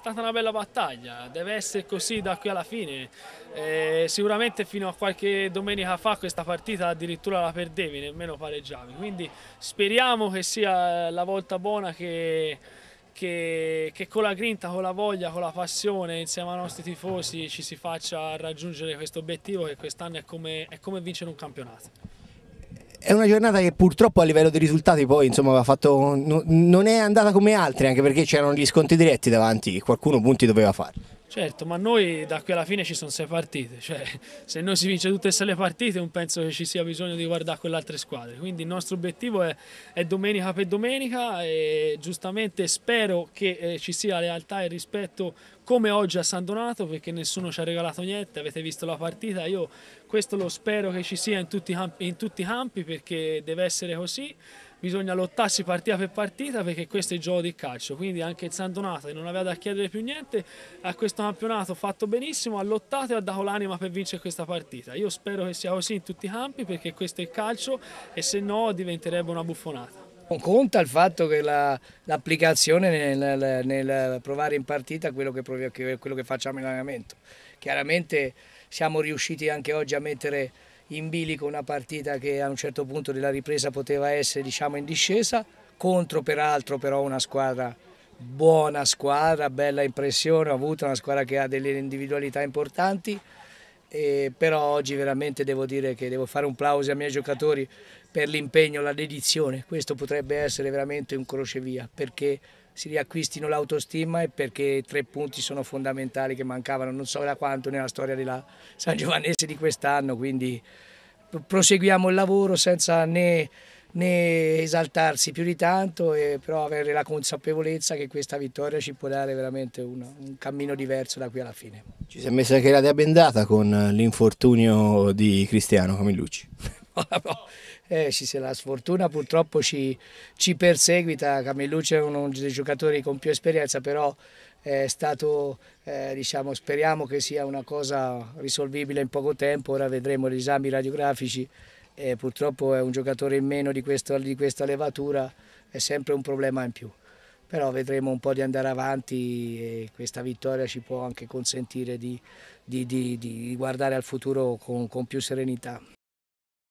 È stata una bella battaglia, deve essere così da qui alla fine. Eh, sicuramente fino a qualche domenica fa questa partita addirittura la perdevi, nemmeno pareggiavi. Quindi speriamo che sia la volta buona che, che, che, con la grinta, con la voglia, con la passione insieme ai nostri tifosi ci si faccia raggiungere questo obiettivo che quest'anno è, è come vincere un campionato è una giornata che purtroppo a livello di risultati poi insomma, fatto, non è andata come altre anche perché c'erano gli sconti diretti davanti qualcuno punti doveva fare Certo, ma noi da qui alla fine ci sono sei partite, cioè se noi si vince tutte e sei le partite non penso che ci sia bisogno di guardare quelle altre squadre, quindi il nostro obiettivo è, è domenica per domenica e giustamente spero che eh, ci sia lealtà e rispetto come oggi a San Donato perché nessuno ci ha regalato niente, avete visto la partita, io questo lo spero che ci sia in tutti i campi, in tutti i campi perché deve essere così bisogna lottarsi partita per partita perché questo è il gioco di calcio, quindi anche il San Donato che non aveva da chiedere più niente a questo campionato fatto benissimo, ha lottato e ha dato l'anima per vincere questa partita. Io spero che sia così in tutti i campi perché questo è il calcio e se no diventerebbe una buffonata. non Conta il fatto che l'applicazione la, nel, nel, provare in partita quello che, quello che facciamo in allenamento. Chiaramente siamo riusciti anche oggi a mettere in bilico una partita che a un certo punto della ripresa poteva essere diciamo, in discesa, contro peraltro però una squadra buona squadra, bella impressione, ho avuto una squadra che ha delle individualità importanti, e però oggi veramente devo dire che devo fare un plauso ai miei giocatori per l'impegno, la dedizione, questo potrebbe essere veramente un crocevia perché si riacquistino l'autostima e perché tre punti sono fondamentali che mancavano non so da quanto nella storia della San Giovanese di quest'anno, quindi proseguiamo il lavoro senza né, né esaltarsi più di tanto, però avere la consapevolezza che questa vittoria ci può dare veramente un, un cammino diverso da qui alla fine. Ci si è messa anche la dea bendata con l'infortunio di Cristiano Camillucci eh, sì, la sfortuna purtroppo ci, ci perseguita, Camellucci è uno dei giocatori con più esperienza, però è stato, eh, diciamo, speriamo che sia una cosa risolvibile in poco tempo, ora vedremo gli esami radiografici, eh, purtroppo è un giocatore in meno di, questo, di questa levatura, è sempre un problema in più però vedremo un po' di andare avanti e questa vittoria ci può anche consentire di, di, di, di guardare al futuro con, con più serenità.